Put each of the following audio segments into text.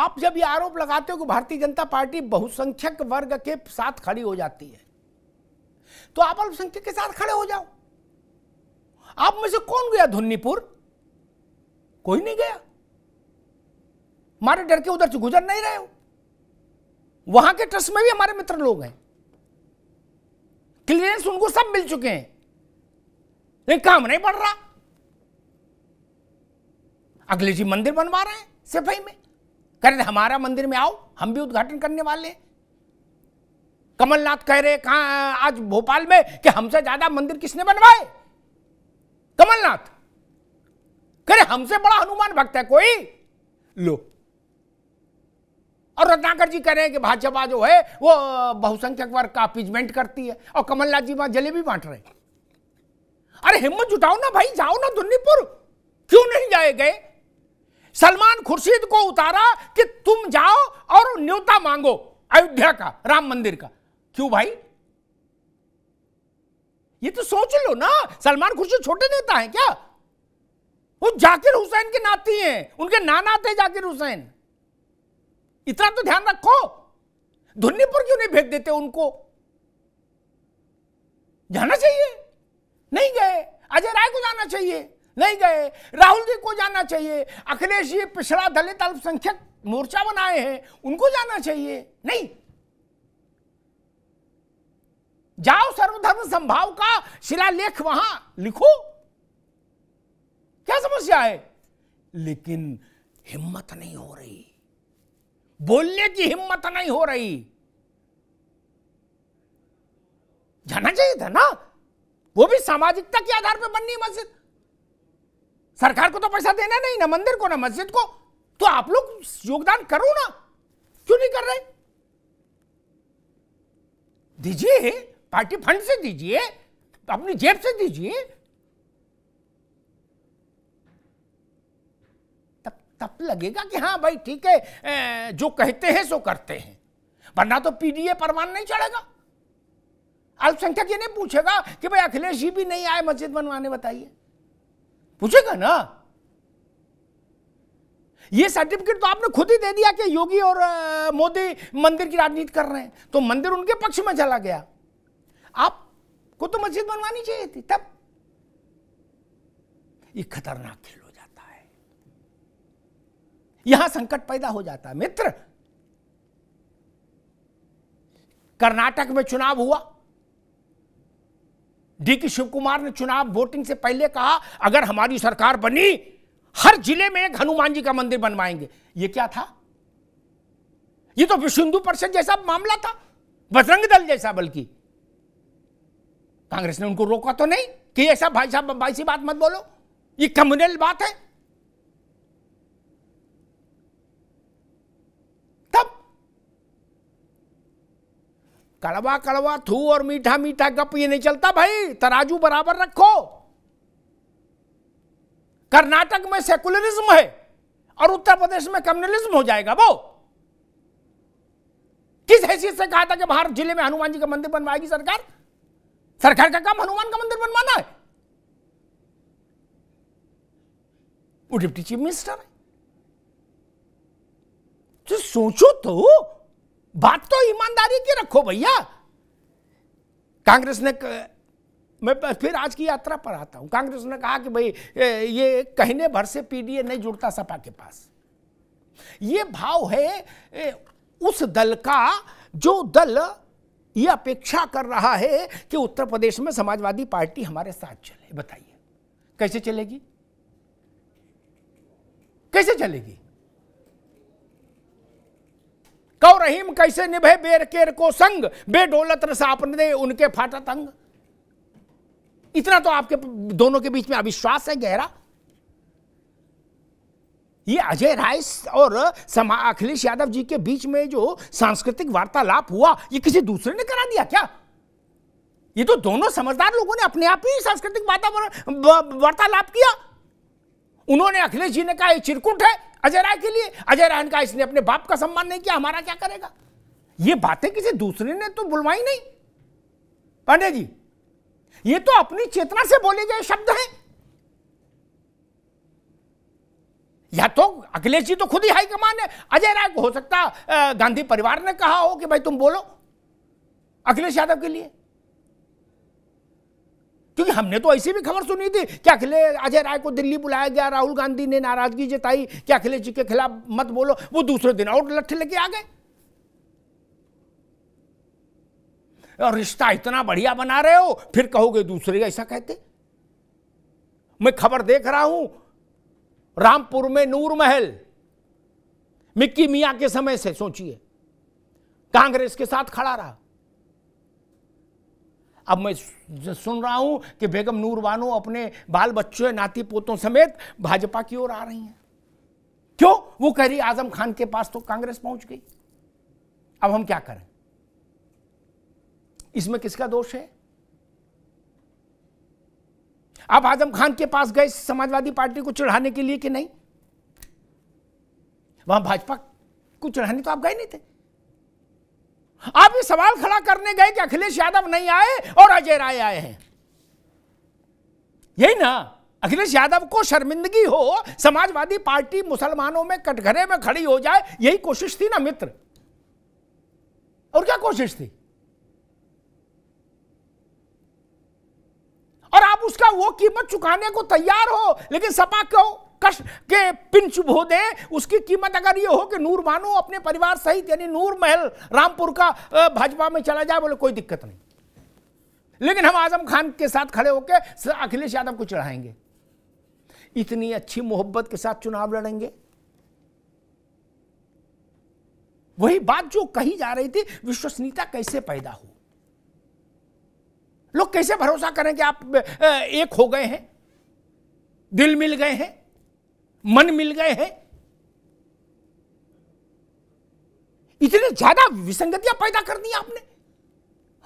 आप जब ये आरोप लगाते हो कि भारतीय जनता पार्टी बहुसंख्यक वर्ग के साथ खड़ी हो जाती है तो आप अल्पसंख्यक के साथ खड़े हो जाओ आप में से कौन गया धुन्नीपुर कोई नहीं गया मारे डर के उधर से गुजर नहीं रहे हो वहां के ट्रस्ट में भी हमारे मित्र लोग हैं क्लियरेंस उनको सब मिल चुके हैं लेकिन काम नहीं बढ़ रहा अगले जी मंदिर बनवा रहे हैं सिपाही में कह रहे हमारा मंदिर में आओ हम भी उद्घाटन करने वाले हैं कमलनाथ कह रहे कहा आज भोपाल में कि हमसे ज्यादा मंदिर किसने बनवाए कमलनाथ कह रहे हमसे बड़ा हनुमान भक्त है कोई लो और रत्नाकर जी कह रहे हैं कि भाजपा जो है वो बहुसंख्यक वर्ग का अपीजमेंट करती है और कमलनाथ जी वहां जलेबी बांट रहे अरे हिम्मत जुटाओ ना भाई जाओ ना दुन्नीपुर क्यों नहीं जाए गए सलमान खुर्शीद को उतारा कि तुम जाओ और न्योता मांगो अयोध्या का राम मंदिर का क्यों भाई ये तो सोच लो ना सलमान खुर्शीद छोटे नेता हैं क्या वो जाकिर हुसैन के नाती हैं उनके नाना थे जाकिर हुसैन इतना तो ध्यान रखो धुन्नीपुर क्यों नहीं भेज देते उनको जाना चाहिए नहीं गए अजय राय को जाना चाहिए नहीं गए राहुल जी को जाना चाहिए अखिलेश जी पिछड़ा दलित अल्पसंख्यक मोर्चा बनाए हैं उनको जाना चाहिए नहीं जाओ सर्वधर्म संभाव का शिलालेख वहां लिखो क्या समस्या है लेकिन हिम्मत नहीं हो रही बोलने की हिम्मत नहीं हो रही जाना चाहिए था ना वो भी सामाजिकता के आधार पर बननी मस्जिद सरकार को तो पैसा देना नहीं ना मंदिर को ना मस्जिद को तो आप लोग योगदान करो ना क्यों नहीं कर रहे दीजिए पार्टी फंड से दीजिए अपनी जेब से दीजिए तब तब लगेगा कि हाँ भाई ठीक है जो कहते हैं सो करते हैं वरना तो पीडीए परमान नहीं चढ़ेगा अल्पसंख्यक ये नहीं पूछेगा कि भाई अखिलेश जी भी नहीं आए मस्जिद बनवाने बताइए पूछेगा ना ये सर्टिफिकेट तो आपने खुद ही दे दिया कि योगी और मोदी मंदिर की राजनीति कर रहे हैं तो मंदिर उनके पक्ष में चला गया आप को तो मस्जिद बनवानी चाहिए थी तब ये खतरनाक खेल हो जाता है यहां संकट पैदा हो जाता है मित्र कर्नाटक में चुनाव हुआ डी के शिव कुमार ने चुनाव वोटिंग से पहले कहा अगर हमारी सरकार बनी हर जिले में एक हनुमान जी का मंदिर बनवाएंगे ये क्या था ये तो विश्व परिषद जैसा मामला था बजरंग दल जैसा बल्कि कांग्रेस ने उनको रोका तो नहीं कि ऐसा भाई साहब भाई सी बात मत बोलो ये कम्युनल बात है कड़वा कड़वा थू और मीठा मीठा गप ये नहीं चलता भाई तराजू बराबर रखो कर्नाटक में सेकुलरिज्म है और उत्तर प्रदेश में कम्युनलिज्म हो जाएगा वो किस हैसियत से कहा था कि बाहर जिले में हनुमान जी का मंदिर बनवाएगी सरकार सरकार का काम हनुमान का मंदिर बनवाना है वो डिप्टी चीफ मिनिस्टर है तो सोचो तो बात तो ईमानदारी की रखो भैया कांग्रेस ने क... मैं फिर आज की यात्रा पर आता हूं कांग्रेस ने कहा कि भाई ये कहने भर से पीडीए नहीं जुड़ता सपा के पास ये भाव है उस दल का जो दल ये अपेक्षा कर रहा है कि उत्तर प्रदेश में समाजवादी पार्टी हमारे साथ चले बताइए कैसे चलेगी कैसे चलेगी कौ रहीम कैसे निभे बेर केर को संग बेडोलत रसापन दे उनके फाटा तंग इतना तो आपके दोनों के बीच में अविश्वास है गहरा ये अजय राय और समा अखिलेश यादव जी के बीच में जो सांस्कृतिक वार्तालाप हुआ ये किसी दूसरे ने करा दिया क्या ये तो दोनों समझदार लोगों ने अपने आप ही सांस्कृतिक वातावरण वार्तालाप किया उन्होंने अखिलेश जी ने कहा ये चिरकुट है अजय राय के लिए अजय राय का इसने अपने बाप का सम्मान नहीं किया हमारा क्या करेगा ये बातें किसी दूसरे ने तो बुलवाई नहीं पांडे जी ये तो अपनी चेतना से बोले गए शब्द हैं या तो अखिलेश जी तो खुद ही हाईकमान है अजय राय को हो सकता गांधी परिवार ने कहा हो कि भाई तुम बोलो अखिलेश यादव के लिए क्योंकि हमने तो ऐसी भी खबर सुनी थी क्या अखिले अजय राय को दिल्ली बुलाया गया राहुल गांधी ने नाराजगी जताई क्या अखिलेश जी के खिलाफ मत बोलो वो दूसरे दिन और लट्ठे लेके आ गए और रिश्ता इतना बढ़िया बना रहे हो फिर कहोगे दूसरे ऐसा कहते मैं खबर देख रहा हूं रामपुर में नूर महल मिक्की मियां के समय से सोचिए कांग्रेस के साथ खड़ा रहा अब मैं सुन रहा हूं कि बेगम नूरवानो अपने बाल बच्चों नाती पोतों समेत भाजपा की ओर आ रही हैं क्यों वो कह रही आजम खान के पास तो कांग्रेस पहुंच गई अब हम क्या करें इसमें किसका दोष है आप आजम खान के पास गए समाजवादी पार्टी को चढ़ाने के लिए कि नहीं वहां भाजपा को चढ़ाने तो आप गए नहीं थे आप ये सवाल खड़ा करने गए कि अखिलेश यादव नहीं आए और अजय राय आए हैं यही ना अखिलेश यादव को शर्मिंदगी हो समाजवादी पार्टी मुसलमानों में कटघरे में खड़ी हो जाए यही कोशिश थी ना मित्र और क्या कोशिश थी और आप उसका वो कीमत चुकाने को तैयार हो लेकिन सपा क्यों कष्ट के पिंच भो दें उसकी कीमत अगर ये हो कि नूर मानो अपने परिवार सहित यानी नूर महल रामपुर का भाजपा में चला जाए बोले कोई दिक्कत नहीं लेकिन हम आजम खान के साथ खड़े होकर अखिलेश यादव को चढ़ाएंगे इतनी अच्छी मोहब्बत के साथ चुनाव लड़ेंगे वही बात जो कही जा रही थी विश्वसनीयता कैसे पैदा हो लोग कैसे भरोसा करें कि आप एक हो गए हैं दिल मिल गए हैं मन मिल गए हैं इतने ज्यादा विसंगतियां पैदा कर दी आपने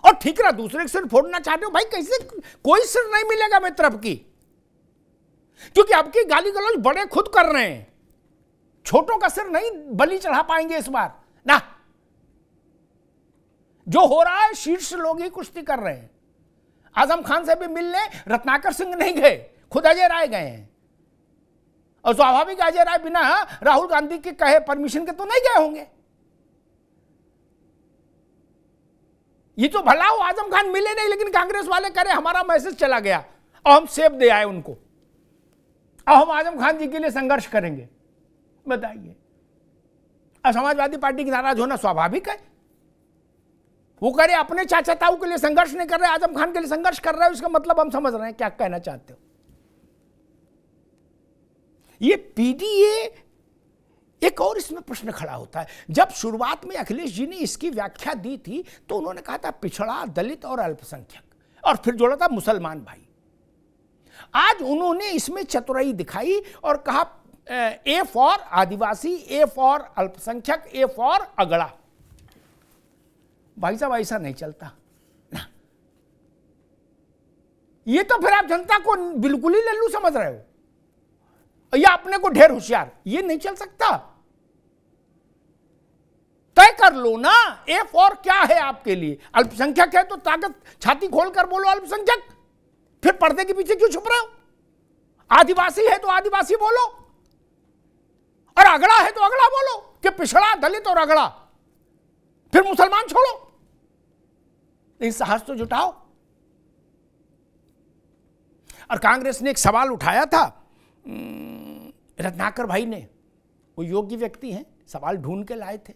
और ठीक रहा दूसरे के सिर फोड़ना चाहते हो भाई कैसे कोई सिर नहीं मिलेगा मेरी तरफ की क्योंकि आपकी गाली गलौज बड़े खुद कर रहे हैं छोटों का सिर नहीं बलि चढ़ा पाएंगे इस बार ना जो हो रहा है शीर्ष लोग ही कुश्ती कर रहे हैं आजम खान से भी मिलने रत्नाकर सिंह नहीं गए खुद अजय राय गए हैं और स्वाभाविक अजय राय बिना राहुल गांधी के कहे परमिशन के तो नहीं गए होंगे ये तो भला हो आजम खान मिले नहीं लेकिन कांग्रेस वाले कह रहे हमारा मैसेज चला गया और हम सेब दे आए उनको और हम आजम खान जी के लिए संघर्ष करेंगे बताइए अब समाजवादी पार्टी की नाराज होना स्वाभाविक है वो करे अपने चाचा ताऊ के लिए संघर्ष नहीं कर रहे आजम खान के लिए संघर्ष कर रहे है इसका मतलब हम समझ रहे हैं क्या कहना चाहते हो ये पीडीए एक और इसमें प्रश्न खड़ा होता है जब शुरुआत में अखिलेश जी ने इसकी व्याख्या दी थी तो उन्होंने कहा था पिछड़ा दलित और अल्पसंख्यक और फिर जोड़ा था मुसलमान भाई आज उन्होंने इसमें चतुराई दिखाई और कहा A for Adivasi A for अल्पसंख्यक ए फॉर अगड़ा भाई साहब ऐसा नहीं चलता ना ये तो फिर आप जनता को बिल्कुल ही लल्लू समझ रहे हो या अपने को ढेर होशियार ये नहीं चल सकता तय कर लो ना ए फॉर क्या है आपके लिए अल्पसंख्यक है तो ताकत छाती खोल कर बोलो अल्पसंख्यक फिर पर्दे के पीछे क्यों छुप रहे हो आदिवासी है तो आदिवासी बोलो और अगड़ा है तो अगड़ा बोलो कि पिछड़ा दलित और अगड़ा फिर मुसलमान छोड़ो इन साहस तो जुटाओ और कांग्रेस ने एक सवाल उठाया था रत्नाकर भाई ने वो योग्य व्यक्ति हैं सवाल ढूंढ के लाए थे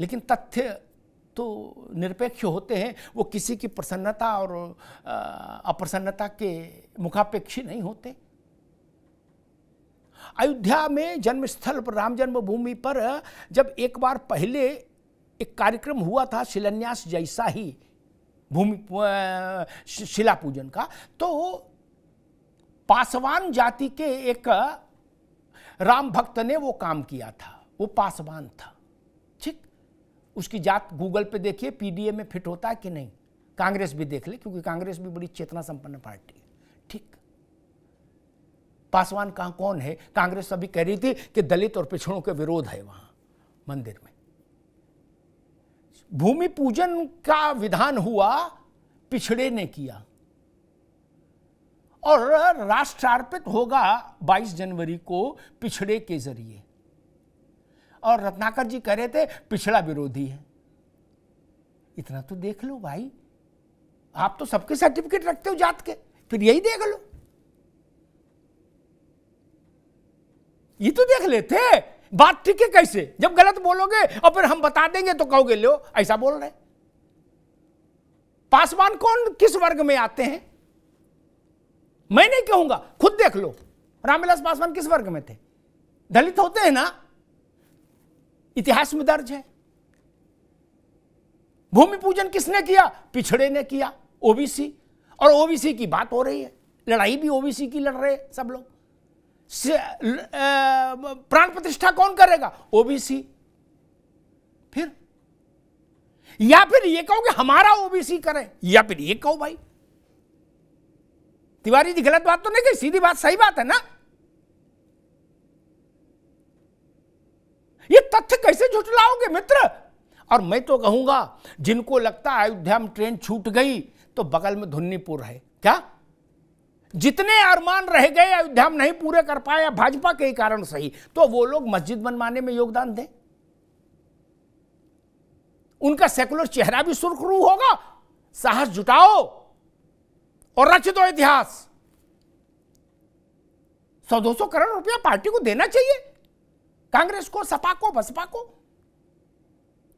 लेकिन तथ्य तो निरपेक्ष होते हैं वो किसी की प्रसन्नता और अप्रसन्नता के मुखापेक्षी नहीं होते अयोध्या में जन्मस्थल पर राम जन्मभूमि पर जब एक बार पहले एक कार्यक्रम हुआ था शिलान्यास जैसा ही भूमि शिला पूजन का तो पासवान जाति के एक राम भक्त ने वो काम किया था वो पासवान था ठीक उसकी जात गूगल पे देखिए पीडीए में फिट होता है कि नहीं कांग्रेस भी देख ले क्योंकि कांग्रेस भी बड़ी चेतना संपन्न पार्टी है ठीक पासवान कहा कौन है कांग्रेस अभी कह रही थी कि दलित और पिछड़ों के विरोध है वहां मंदिर में भूमि पूजन का विधान हुआ पिछड़े ने किया और राष्ट्रार्पित होगा 22 जनवरी को पिछड़े के जरिए और रत्नाकर जी कह रहे थे पिछड़ा विरोधी है इतना तो देख लो भाई आप तो सबके सर्टिफिकेट रखते हो जात के फिर यही देख लो ये तो देख लेते बात ठीक है कैसे जब गलत बोलोगे और फिर हम बता देंगे तो कहोगे लो ऐसा बोल रहे पासवान कौन किस वर्ग में आते हैं मैं नहीं कहूंगा खुद देख लो रामविलास पासवान किस वर्ग में थे दलित होते हैं ना इतिहास में दर्ज है भूमि पूजन किसने किया पिछड़े ने किया ओबीसी और ओबीसी की बात हो रही है लड़ाई भी ओबीसी की लड़ रहे सब लोग प्राण प्रतिष्ठा कौन करेगा ओबीसी फिर या फिर ये कहो कि हमारा ओबीसी करे या फिर ये कहो भाई तिवारी जी गलत बात तो नहीं कही सीधी बात सही बात है ना ये तथ्य कैसे झुटलाओगे मित्र और मैं तो कहूंगा जिनको लगता है अयोध्या में ट्रेन छूट गई तो बगल में धुन्नीपुर है क्या जितने अरमान रह गए अयोध्या में नहीं पूरे कर पाया भाजपा के ही कारण सही तो वो लोग मस्जिद बनवाने में योगदान दें उनका सेकुलर चेहरा भी सुर्खरू होगा साहस जुटाओ और रच दो इतिहास सौ दो सौ करोड़ रुपया पार्टी को देना चाहिए कांग्रेस को सपा को बसपा को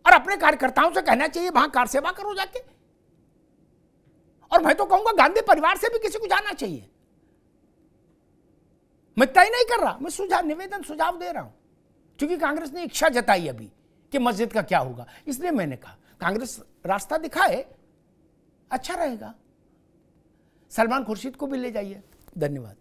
और अपने कार्यकर्ताओं से कहना चाहिए वहां कार सेवा करो जाके और मैं तो कहूंगा गांधी परिवार से भी किसी को जाना चाहिए मैं तय नहीं कर रहा मैं सुझाव निवेदन सुझाव दे रहा हूं क्योंकि कांग्रेस ने इच्छा जताई अभी कि मस्जिद का क्या होगा इसलिए मैंने कहा कांग्रेस रास्ता दिखाए अच्छा रहेगा सलमान खुर्शीद को भी ले जाइए धन्यवाद